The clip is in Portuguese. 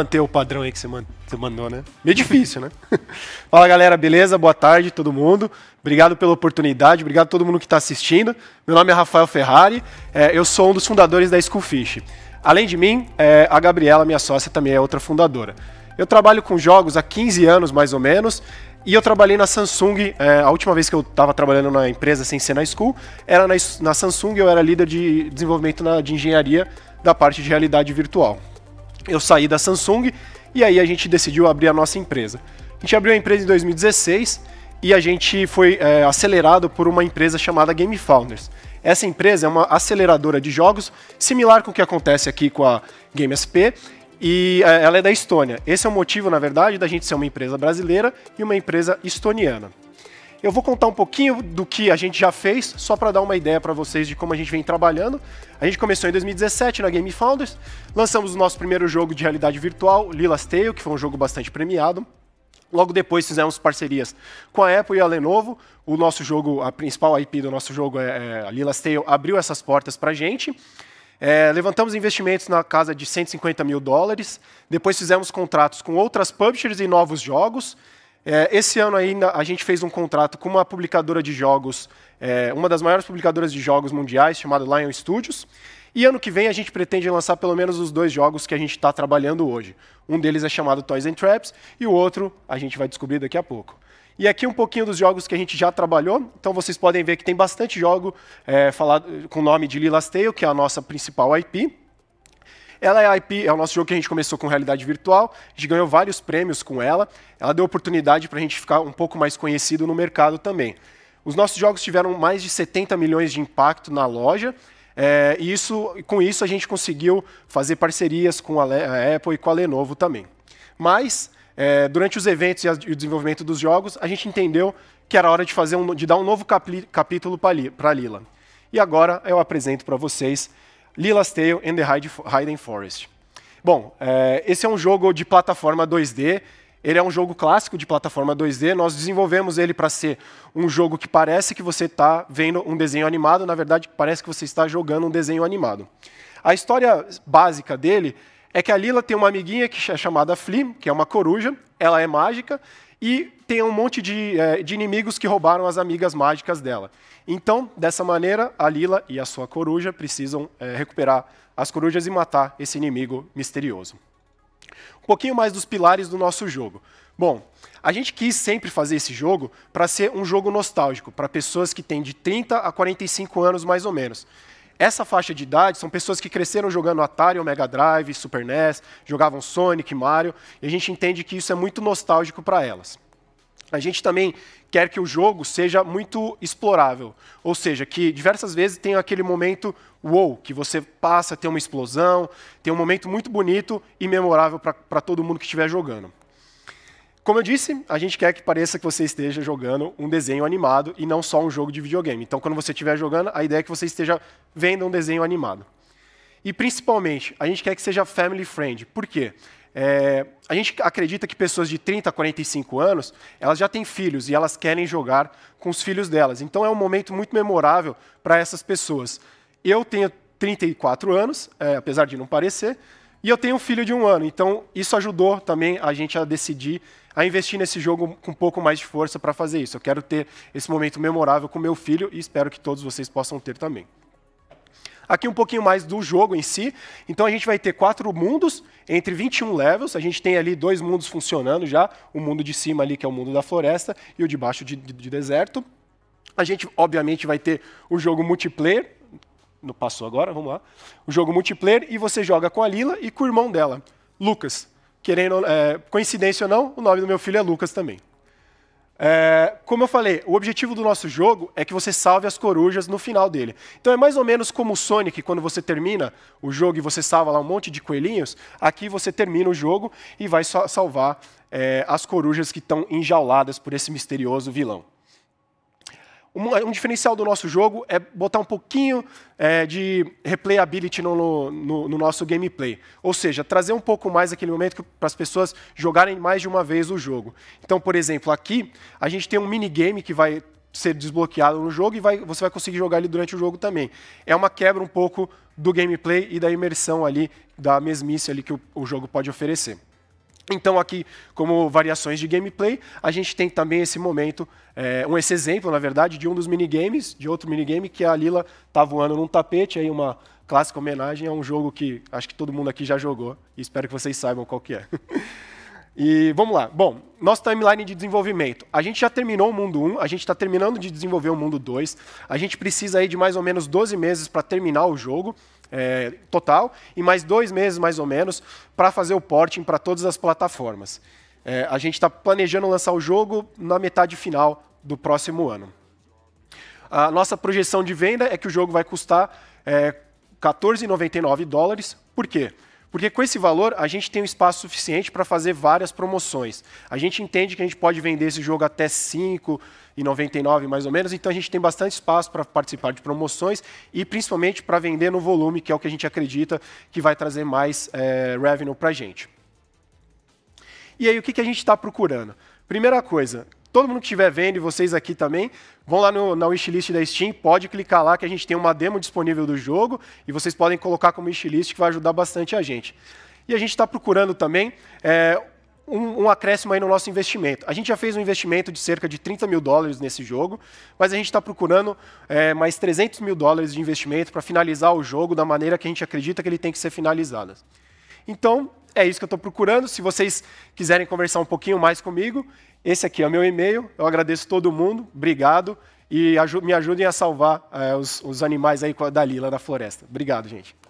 manter o padrão aí que você mandou, né? Meio difícil, né? Fala galera, beleza? Boa tarde todo mundo. Obrigado pela oportunidade, obrigado a todo mundo que está assistindo. Meu nome é Rafael Ferrari, é, eu sou um dos fundadores da Schoolfish. Além de mim, é, a Gabriela, minha sócia, também é outra fundadora. Eu trabalho com jogos há 15 anos, mais ou menos, e eu trabalhei na Samsung. É, a última vez que eu estava trabalhando na empresa sem ser na School, era na, na Samsung, eu era líder de desenvolvimento na, de engenharia da parte de realidade virtual eu saí da Samsung e aí a gente decidiu abrir a nossa empresa. A gente abriu a empresa em 2016 e a gente foi é, acelerado por uma empresa chamada Game Founders. Essa empresa é uma aceleradora de jogos, similar com o que acontece aqui com a GameSP, e é, ela é da Estônia. Esse é o motivo, na verdade, da gente ser uma empresa brasileira e uma empresa estoniana. Eu vou contar um pouquinho do que a gente já fez, só para dar uma ideia para vocês de como a gente vem trabalhando. A gente começou em 2017 na Game Founders, lançamos o nosso primeiro jogo de realidade virtual, Lila's Tale, que foi um jogo bastante premiado. Logo depois fizemos parcerias com a Apple e a Lenovo. O nosso jogo, a principal IP do nosso jogo, é, é a Lila's Tale, abriu essas portas para a gente. É, levantamos investimentos na casa de 150 mil dólares. Depois fizemos contratos com outras publishers e novos jogos. É, esse ano aí a gente fez um contrato com uma publicadora de jogos, é, uma das maiores publicadoras de jogos mundiais, chamada Lion Studios. E ano que vem a gente pretende lançar pelo menos os dois jogos que a gente está trabalhando hoje. Um deles é chamado Toys and Traps e o outro a gente vai descobrir daqui a pouco. E aqui um pouquinho dos jogos que a gente já trabalhou. Então vocês podem ver que tem bastante jogo é, falado, com o nome de Lilas Tale, que é a nossa principal IP. Ela é a IP, é o nosso jogo que a gente começou com realidade virtual, a gente ganhou vários prêmios com ela, ela deu oportunidade para a gente ficar um pouco mais conhecido no mercado também. Os nossos jogos tiveram mais de 70 milhões de impacto na loja, é, e isso, com isso a gente conseguiu fazer parcerias com a, Apple e com a Lenovo também. Mas, é, durante os eventos e, o desenvolvimento dos jogos, a gente entendeu que era hora de, fazer um, de dar um novo capítulo para a Lila. E agora eu apresento para vocês Lila's Tale and the Hidden Forest. Bom, é, esse é um jogo de plataforma 2D. Ele é um jogo clássico de plataforma 2D. Nós desenvolvemos ele para ser um jogo que parece que você está vendo um desenho animado. Na verdade, parece que você está jogando um desenho animado. A história básica dele é que a Lila tem uma amiguinha que é chamada Flim, que é uma coruja, ela é mágica, e tem um monte de, é, de inimigos que roubaram as amigas mágicas dela. Então, dessa maneira, a Lila e a sua coruja precisam é, recuperar as corujas e matar esse inimigo misterioso. Um pouquinho mais dos pilares do nosso jogo. Bom, a gente quis sempre fazer esse jogo para ser um jogo nostálgico, para pessoas que têm de 30 a 45 anos mais ou menos. Essa faixa de idade são pessoas que cresceram jogando Atari, Mega Drive, Super NES, jogavam Sonic, Mario, e a gente entende que isso é muito nostálgico para elas. A gente também quer que o jogo seja muito explorável, ou seja, que diversas vezes tenha aquele momento wow, que você passa, tem uma explosão, tem um momento muito bonito e memorável para todo mundo que estiver jogando. Como eu disse, a gente quer que pareça que você esteja jogando um desenho animado e não só um jogo de videogame. Então, quando você estiver jogando, a ideia é que você esteja vendo um desenho animado. E, principalmente, a gente quer que seja family friend. Por quê? É, a gente acredita que pessoas de 30 a 45 anos, elas já têm filhos e elas querem jogar com os filhos delas. Então é um momento muito memorável para essas pessoas. Eu tenho 34 anos, é, apesar de não parecer, e eu tenho um filho de um ano. Então isso ajudou também a gente a decidir a investir nesse jogo com um pouco mais de força para fazer isso. Eu quero ter esse momento memorável com meu filho e espero que todos vocês possam ter também. Aqui um pouquinho mais do jogo em si. Então a gente vai ter quatro mundos entre 21 levels. A gente tem ali dois mundos funcionando já. O mundo de cima ali, que é o mundo da floresta, e o de baixo de, de, de deserto. A gente, obviamente, vai ter o jogo multiplayer. Não passou agora, vamos lá. O jogo multiplayer e você joga com a Lila e com o irmão dela, Lucas querendo, é, coincidência ou não, o nome do meu filho é Lucas também. É, como eu falei, o objetivo do nosso jogo é que você salve as corujas no final dele. Então é mais ou menos como o Sonic, quando você termina o jogo e você salva lá um monte de coelhinhos, aqui você termina o jogo e vai salvar é, as corujas que estão enjauladas por esse misterioso vilão um, diferencial do nosso jogo é botar um pouquinho é, de replayability no, no, no, nosso gameplay. Ou seja, trazer um pouco mais aquele momento para as pessoas jogarem mais de uma vez o jogo. Então, por exemplo, aqui a gente tem um minigame que vai ser desbloqueado no jogo e vai, você vai conseguir jogar ele durante o jogo também. É uma quebra um pouco do gameplay e da imersão ali, da mesmice ali que o, o jogo pode oferecer. Então, aqui, como variações de gameplay, a gente tem também esse momento, é, um, esse exemplo, na verdade, de um dos minigames, de outro minigame, que a Lila está voando num tapete, aí uma clássica homenagem a um jogo que acho que todo mundo aqui já jogou, e espero que vocês saibam qual que é. e vamos lá. Bom, nosso timeline de desenvolvimento. A gente já terminou o mundo 1, a gente está terminando de desenvolver o mundo 2, a gente precisa aí de mais ou menos 12 meses para terminar o jogo, é, total e mais dois meses, mais ou menos, para fazer o porting para todas as plataformas. É, a gente está planejando lançar o jogo na metade final do próximo ano. A nossa projeção de venda é que o jogo vai custar é, 14,99 dólares. Por quê? Porque com esse valor, a gente tem um espaço suficiente para fazer várias promoções. A gente entende que a gente pode vender esse jogo até R$ 5,99 mais ou menos, então a gente tem bastante espaço para participar de promoções e principalmente para vender no volume, que é o que a gente acredita que vai trazer mais é, revenue para a gente. E aí, o que, que a gente está procurando? Primeira coisa, todo mundo que estiver vendo e vocês aqui também, vão lá no, na wishlist da Steam, pode clicar lá que a gente tem uma demo disponível do jogo e vocês podem colocar como wishlist que vai ajudar bastante a gente. E a gente está procurando também é, um, um, acréscimo aí no nosso investimento. A gente já fez um investimento de cerca de 30 mil dólares nesse jogo, mas a gente está procurando é, mais 300 mil dólares de investimento para finalizar o jogo da maneira que a gente acredita que ele tem que ser finalizado. Então, é isso que eu estou procurando. Se vocês quiserem conversar um pouquinho mais comigo, esse aqui é o meu e-mail, eu agradeço todo mundo, obrigado, e me ajudem a salvar é, os, os, animais aí da Lila na floresta. Obrigado, gente.